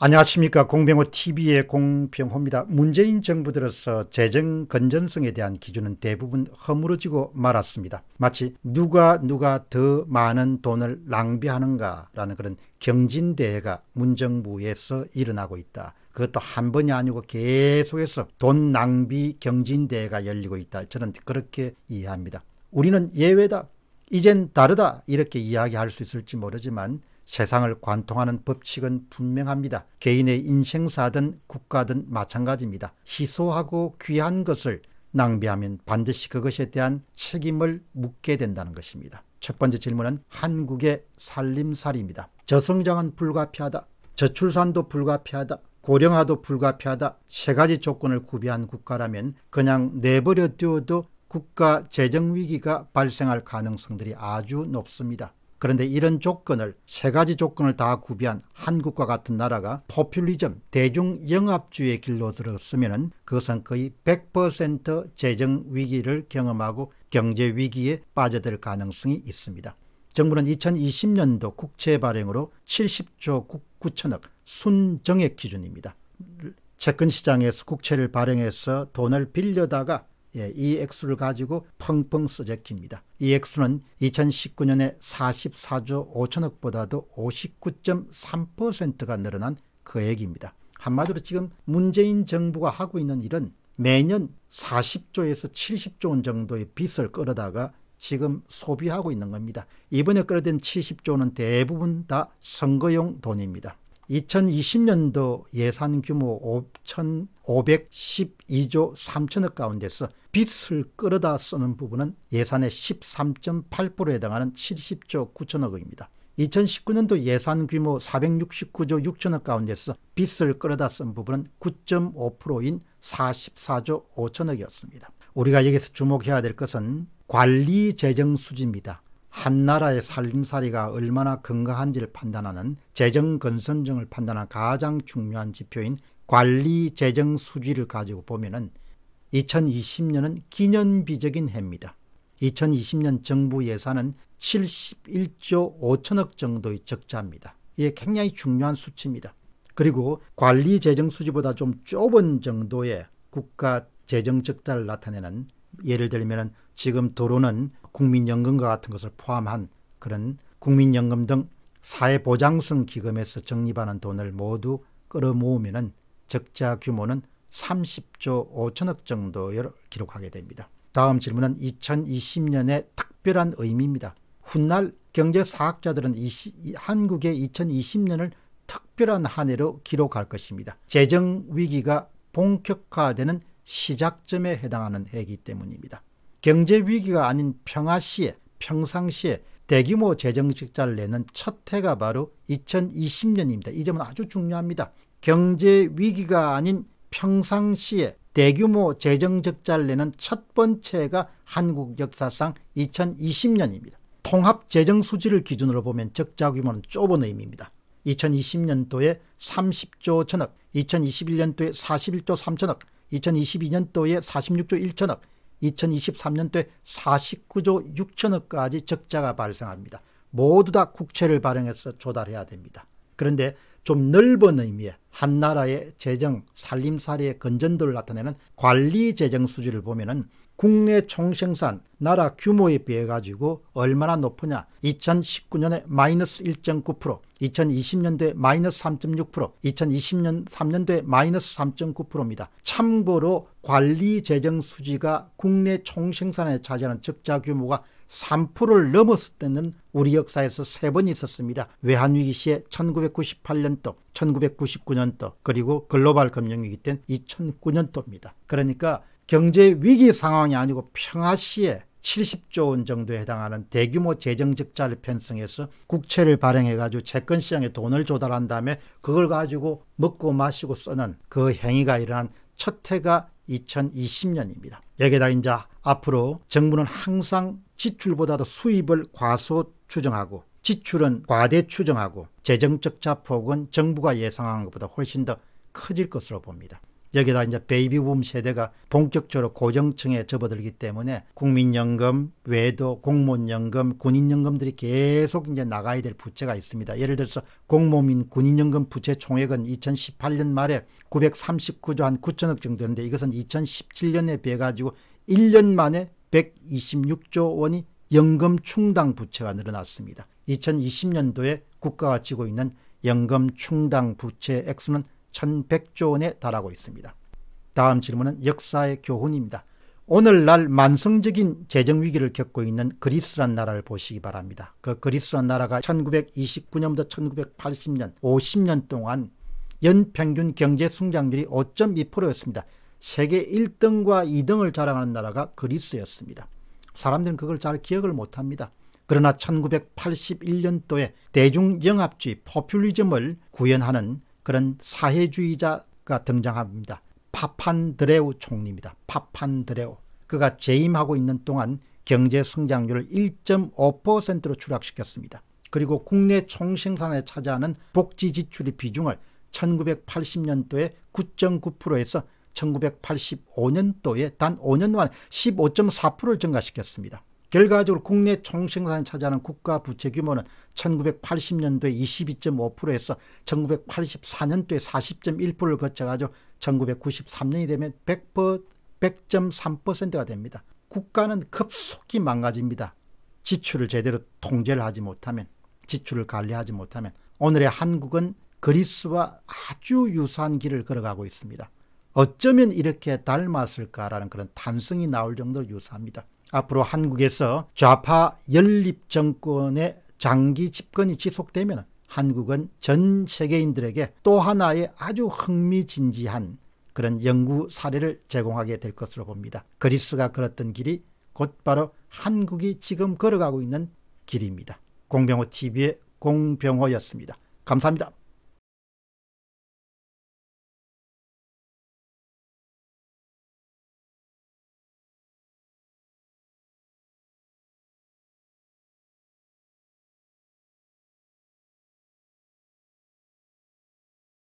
안녕하십니까 공병호TV의 공병호입니다. 문재인 정부 들어서 재정 건전성에 대한 기준은 대부분 허물어지고 말았습니다. 마치 누가 누가 더 많은 돈을 낭비하는가라는 그런 경진대회가 문정부에서 일어나고 있다. 그것도 한 번이 아니고 계속해서 돈 낭비 경진대회가 열리고 있다. 저는 그렇게 이해합니다. 우리는 예외다. 이젠 다르다. 이렇게 이야기할 수 있을지 모르지만 세상을 관통하는 법칙은 분명합니다. 개인의 인생사든 국가든 마찬가지입니다. 희소하고 귀한 것을 낭비하면 반드시 그것에 대한 책임을 묻게 된다는 것입니다. 첫 번째 질문은 한국의 살림살이입니다. 저성장은 불가피하다. 저출산도 불가피하다. 고령화도 불가피하다. 세 가지 조건을 구비한 국가라면 그냥 내버려 두어도 국가 재정 위기가 발생할 가능성들이 아주 높습니다. 그런데 이런 조건을 세 가지 조건을 다 구비한 한국과 같은 나라가 포퓰리즘 대중영합주의 길로 들어서면 그것은 거의 100% 재정 위기를 경험하고 경제 위기에 빠져들 가능성이 있습니다. 정부는 2020년도 국채 발행으로 70조 9천억 순정액 기준입니다. 채권 시장에서 국채를 발행해서 돈을 빌려다가 예, 이 액수를 가지고 펑펑 쓰제킵니다. 이 액수는 2019년에 44조 5천억보다도 59.3%가 늘어난 금액입니다. 그 한마디로 지금 문재인 정부가 하고 있는 일은 매년 40조에서 70조 원 정도의 빚을 끌어다가 지금 소비하고 있는 겁니다. 이번에 끌어든 70조 원은 대부분 다 선거용 돈입니다. 2020년도 예산 규모 5,512조 3천억 가운데서 빚을 끌어다 쓰는 부분은 예산의 13.8%에 해당하는 70조 9천억입니다. 2019년도 예산 규모 469조 6천억 가운데서 빚을 끌어다 쓴 부분은 9.5%인 44조 5천억이었습니다. 우리가 여기서 주목해야 될 것은 관리 재정 수지입니다. 한 나라의 살림살이가 얼마나 건강한지를 판단하는 재정 건선정을 판단하는 가장 중요한 지표인 관리 재정 수지를 가지고 보면은 2020년은 기념비적인 해입니다. 2020년 정부 예산은 71조 5천억 정도의 적자입니다. 이게 굉장히 중요한 수치입니다. 그리고 관리 재정 수지보다 좀 좁은 정도의 국가 재정 적자를 나타내는 예를 들면 지금 도로는 국민연금과 같은 것을 포함한 그런 국민연금 등 사회보장성 기금에서 적립하는 돈을 모두 끌어모으면 은 적자 규모는 30조 5천억 정도를 기록하게 됩니다. 다음 질문은 2020년의 특별한 의미입니다. 훗날 경제사학자들은 이시, 한국의 2020년을 특별한 한 해로 기록할 것입니다. 재정위기가 본격화되는 시작점에 해당하는 해이기 때문입니다. 경제 위기가 아닌 평화 시에 평상시에 대규모 재정 적자를 내는 첫 해가 바로 2020년입니다. 이 점은 아주 중요합니다. 경제 위기가 아닌 평상시에 대규모 재정 적자를 내는 첫 번째가 한국 역사상 2020년입니다. 통합 재정 수지를 기준으로 보면 적자 규모는 좁은 의미입니다. 2020년도에 30조 천억, 2021년도에 41조 3천억, 2022년도에 46조 1천억, 2023년도에 49조 6천억까지 적자가 발생합니다. 모두 다 국채를 발행해서 조달해야 됩니다. 그런데 좀 넓은 의미의 한 나라의 재정, 살림살이의 건전도를 나타내는 관리 재정 수지를 보면은 국내 총생산 나라 규모에 비해 가지고 얼마나 높으냐 2019년에 마이너스 1.9% 2020년도에 마이너스 3.6% 2020년 3년도에 마이너스 3.9%입니다. 참고로 관리 재정 수지가 국내 총생산에 차지하는 적자 규모가 3%를 넘었을 때는 우리 역사에서 세 번 있었습니다. 외환위기 시에 1998년도, 1999년도, 그리고 글로벌 금융위기 때는 2009년도입니다. 그러니까 경제 위기 상황이 아니고 평화 시에 70조 원 정도에 해당하는 대규모 재정 적자를 편성해서 국채를 발행해 가지고 채권 시장에 돈을 조달한 다음에 그걸 가지고 먹고 마시고 쓰는 그 행위가 일어난 첫 해가 2020년입니다. 여기에다 이제 앞으로 정부는 항상 지출보다도 수입을 과소 추정하고 지출은 과대 추정하고 재정적 자폭은 정부가 예상하 것보다 훨씬 더 커질 것으로 봅니다. 여기다 이제 베이비붐 세대가 본격적으로 고정층에 접어들기 때문에 국민연금, 외도, 공무원연금, 군인연금들이 계속 이제 나가야 될 부채가 있습니다. 예를 들어서 공무민 군인연금 부채 총액은 2018년 말에 939조 한 9천억 정도였는데 이것은 2017년에 비해 가지고 1년 만에 126조 원이 연금 충당 부채가 늘어났습니다. 2020년도에 국가가 지고 있는 연금 충당 부채 액수는 1100조 원에 달하고 있습니다. 다음 질문은 역사의 교훈입니다. 오늘날 만성적인 재정위기를 겪고 있는 그리스란 나라를 보시기 바랍니다. 그 그리스란 나라가 1929년부터 1980년 50년 동안 연평균 경제 성장률이 5.2%였습니다. 세계 1등과 2등을 자랑하는 나라가 그리스였습니다. 사람들은 그걸 잘 기억을 못합니다. 그러나 1981년도에 대중영합주의 포퓰리즘을 구현하는 그런 사회주의자가 등장합니다. 파판드레우 총리입니다. 파판드레우. 그가 재임하고 있는 동안 경제 성장률을 1.5%로 추락시켰습니다. 그리고 국내 총생산에 차지하는 복지 지출의 비중을 1980년도에 9.9%에서 1985년도에 단 5년 만에 15.4%를 증가시켰습니다. 결과적으로 국내 총생산이 차지하는 국가 부채 규모는 1980년도에 22.5%에서 1984년도에 40.1%를 거쳐가지고 1993년이 되면 100%, 100.3%가 됩니다. 국가는 급속히 망가집니다. 지출을 제대로 통제를 하지 못하면 지출을 관리하지 못하면 오늘의 한국은 그리스와 아주 유사한 길을 걸어가고 있습니다. 어쩌면 이렇게 닮았을까라는 그런 탄성이 나올 정도로 유사합니다. 앞으로 한국에서 좌파 연립 정권의 장기 집권이 지속되면 한국은 전 세계인들에게 또 하나의 아주 흥미진진한 그런 연구 사례를 제공하게 될 것으로 봅니다. 그리스가 걸었던 길이 곧바로 한국이 지금 걸어가고 있는 길입니다. 공병호 TV의 공병호였습니다. 감사합니다.